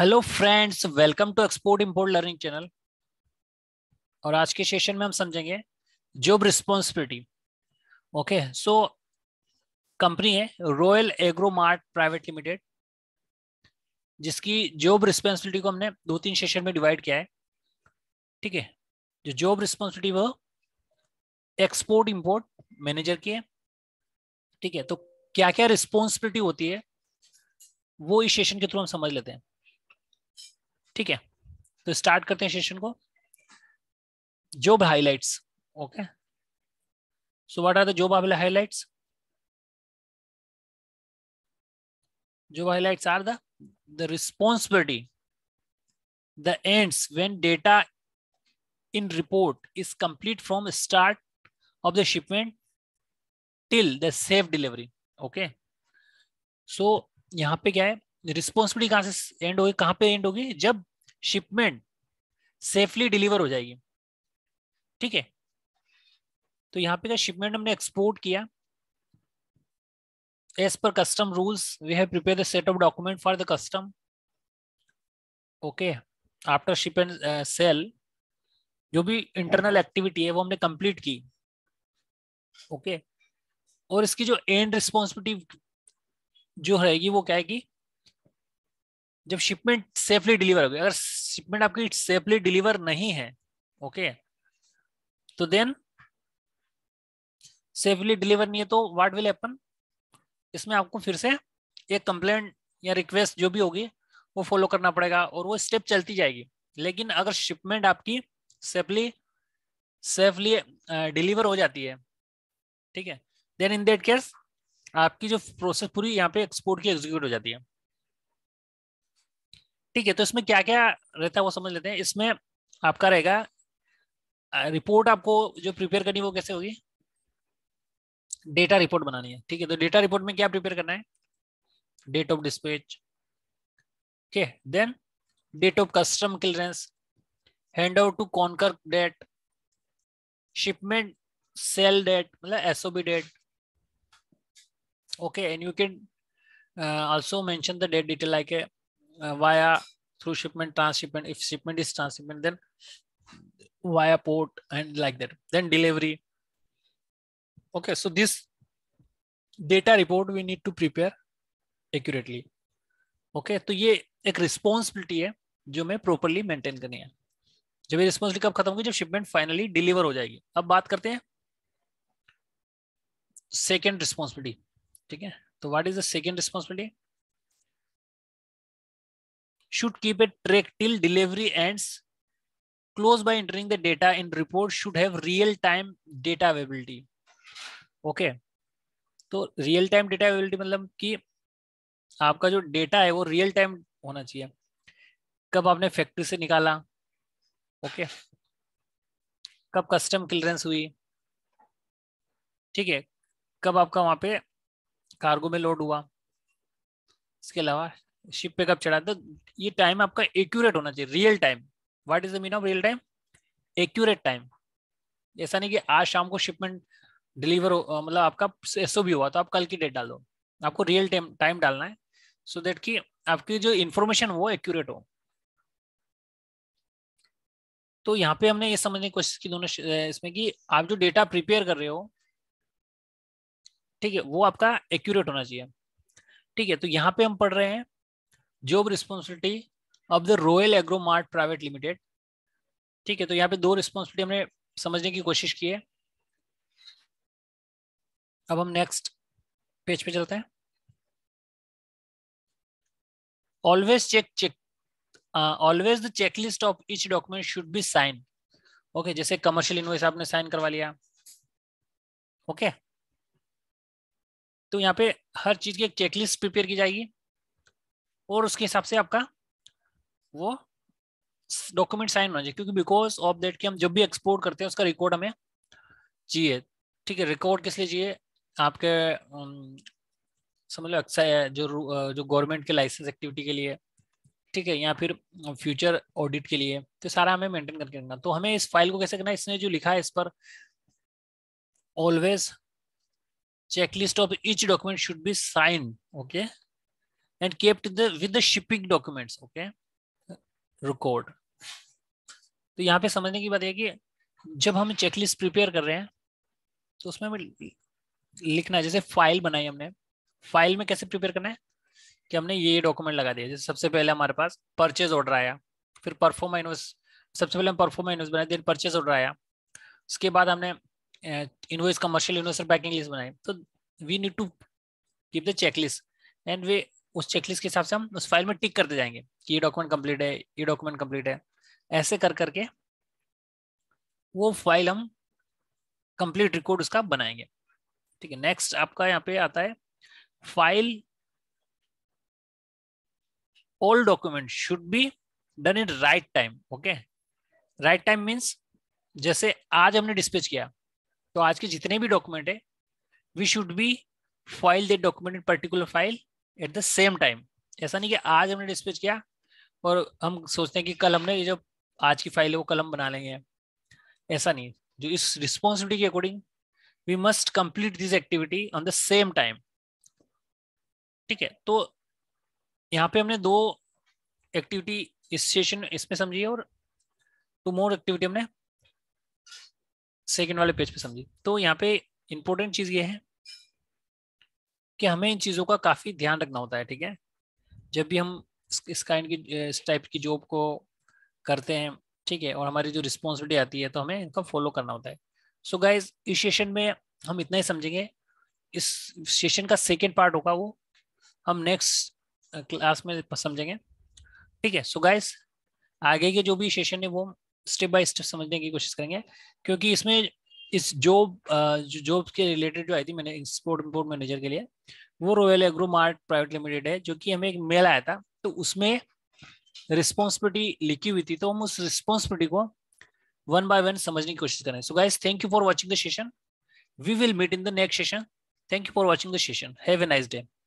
Hello friends welcome to export import learning channel और आज के सेशन में हम समझेंगे job responsibility okay so company है Royal Agro Mart Private Limited जिसकी जॉब रिस्पॉन्सिबिलिटी को हमने दो तीन सेशन में डिवाइड किया है ठीक है जो जॉब रिस्पॉन्सिबिलिटी वो एक्सपोर्ट इम्पोर्ट मैनेजर की है ठीक है तो क्या क्या रिस्पॉन्सिबिलिटी होती है वो इस सेशन के थ्रू हम समझ लेते हैं ठीक है तो स्टार्ट करते हैं सेशन को job highlights okay so what are the job available highlights job highlights are the the responsibility the ends when data in report is complete from start of the shipment till the safe delivery okay so यहां पे क्या है responsibility कहां से and होगी कहां पे and होगी जब शिपमेंट सेफली डिलीवर हो जाएगी ठीक है तो यहाँ पे का शिपमेंट हमने एक्सपोर्ट किया एज पर custom rules we have prepare the set of document for the custom okay after ship and sail जो भी इंटरनल एक्टिविटी है वो हमने कंप्लीट की ओके okay. और इसकी जो एंड रिस्पॉन्सिबिलिटी जो रहेगी वो क्या है कि जब शिपमेंट सेफली डिलीवर हो गई अगर शिपमेंट आपकी सेफली डिलीवर नहीं है ओके तो देन सेफली डिलीवर नहीं है तो व्हाट विल हैपन इसमें आपको फिर से एक कंप्लेन या रिक्वेस्ट जो भी होगी वो फॉलो करना पड़ेगा और वो स्टेप चलती जाएगी लेकिन अगर शिपमेंट आपकी सेफली सेफली डिलीवर हो जाती है ठीक है देन इन दैट केस आपकी जो प्रोसेस पूरी यहाँ पे एक्सपोर्ट की एग्जीक्यूट हो जाती है ठीक है तो इसमें क्या क्या रहता है वो समझ लेते हैं इसमें आपका रहेगा रिपोर्ट आपको जो प्रिपेयर करनी वो कैसे होगी डेटा रिपोर्ट बनानी है ठीक है तो डेटा रिपोर्ट में क्या प्रिपेयर करना है डेट ऑफ डिस्पेच ठीक है then date of custom clearance hand out to concur date shipment sail date मतलब SOB date okay and you can also mention the date detail I के uh, via through shipment, transshipment. If shipment is transshipment, then via port and like that. Then delivery. Okay, so this data report we need to prepare accurately. okay, to ye ek responsibility hai jo main properly maintain karni hai jab ये responsibility कब खत्म होगी जब shipment finally deliver हो जाएगी अब बात करते हैं सेकेंड रिस्पॉन्सिबिलिटी ठीक है तो what is the second responsibility should keep a track till delivery ends. Close by entering the data in report should have real-time data availability. Okay. to real time data availability मतलब कि आपका जो data है वो real time होना चाहिए कब आपने फैक्ट्री से निकाला okay okay. kab custom clearance hui theek hai kab aapka wahan pe cargo mein load hua इसके अलावा शिप पे कब चढ़ा था ये टाइम आपका एक्यूरेट होना चाहिए real time what is the mean of real time accurate time ऐसा नहीं कि आज शाम को शिपमेंट डिलीवर मतलब आपका एस भी हुआ तो आप कल की डेट डाल दो आपको रियल टाइम टाइम डालना है सो so देट की आपकी जो इन्फॉर्मेशन वो एक्यूरेट हो तो यहाँ पे हमने ये समझने की कोशिश की दोनों इसमें कि आप जो डेटा प्रिपेयर कर रहे हो ठीक है वो आपका एक्यूरेट होना चाहिए ठीक है तो यहाँ पे हम पढ़ रहे हैं job responsibility of the Royal Agro Mart Private Limited ठीक है तो यहाँ पे दो रिस्पॉन्सिबिलिटी हमने समझने की कोशिश की है अब हम नेक्स्ट पेज पे चलते हैं always check check always the checklist of each document should be sign okay जैसे कमर्शियल इन्वेस्ट आपने साइन करवा लिया ओके okay? तो यहाँ पे हर चीज की एक चेकलिस्ट प्रिपेयर की जाएगी और उसके हिसाब से आपका वो डॉक्यूमेंट साइन होना चाहिए क्योंकि बिकॉज ऑफ दैट कि हम जब भी एक्सपोर्ट करते हैं उसका रिकॉर्ड हमें चाहिए ठीक है रिकॉर्ड किस लिए चाहिए आपके समझ लो अक्सर अच्छा, जो जो गवर्नमेंट के लाइसेंस एक्टिविटी के लिए ठीक है या फिर फ्यूचर ऑडिट के लिए तो सारा हमें मेंटेन करके रखना तो हमें इस फाइल को कैसे करना इसने जो लिखा है इस पर always checklist of each document should be sign okay and kept the with the shipping documents okay record तो यहाँ पे समझने की बात है कि जब हम चेकलिस्ट प्रिपेयर कर रहे हैं तो उसमें हमें लिखना है जैसे फाइल बनाई हमने फाइल में कैसे प्रिपेयर करना है कि हमने ये डॉक्यूमेंट लगा दिया जैसे सबसे पहले हमारे पास परचेज ऑर्डर आया फिर परफॉर्म इनवॉइस सबसे पहले हम परफॉर्म इनवॉइस बनाए देन परचेज ऑर्डर आया उसके बाद हमने इनवॉइस कमर्शियल इनवॉइस और पैकिंग लिस्ट बनाई तो we need to keep the checklist and we उस चेकलिस्ट के हिसाब से हम उस फाइल में टिक करते जाएंगे कि ये डॉक्यूमेंट कंप्लीट है ये डॉक्यूमेंट कंप्लीट है ऐसे कर करके वो फाइल हम कंप्लीट रिकॉर्ड उसका बनाएंगे ठीक है नेक्स्ट आपका यहाँ पे आता है file all document should be done in right time okay right time means जैसे आज हमने डिस्पेच किया तो आज के जितने भी डॉक्यूमेंट है we should be file the document in particular file at the same time ऐसा नहीं कि आज हमने डिस्पेच किया और हम सोचते हैं कि कल हमने ये जो आज की फाइल है वो कलम बना लेंगे ऐसा नहीं जो इस रिस्पॉन्सिबिलिटी के according we must complete this activity on the same time ठीक है तो यहाँ पे हमने दो एक्टिविटी इस सेशन इसमें समझी और टू मोर एक्टिविटी हमने सेकेंड वाले पेज पे समझी तो यहाँ पे इंपॉर्टेंट चीज ये है कि हमें इन चीज़ों का काफ़ी ध्यान रखना होता है ठीक है जब भी हम इस काइंड की इस टाइप की जॉब को करते हैं ठीक है और हमारी जो रिस्पॉन्सिबिलिटी आती है तो हमें इनका फॉलो करना होता है सो so गाइज इस सेशन में हम इतना ही समझेंगे इस सेशन का सेकेंड पार्ट होगा वो हम नेक्स्ट क्लास में समझेंगे ठीक है सो गाइज आगे के जो भी सेशन है वो स्टेप बाय स्टेप समझने की कोशिश करेंगे क्योंकि इसमें इस जॉब जो जॉब के रिलेटेड जो आई थी मैंने एक्सपोर्ट इम्पोर्ट मैनेजर के लिए वो Royal Agro Mart Private Limited है जो कि हमें एक मेल आया था तो उसमें रिस्पॉन्सिबिलिटी लिखी हुई थी तो हम उस रिस्पॉन्सिबिलिटी को वन बाय वन समझने की कोशिश करें so guys thank you for watching the session we will meet in the next session thank you for watching the session have a nice day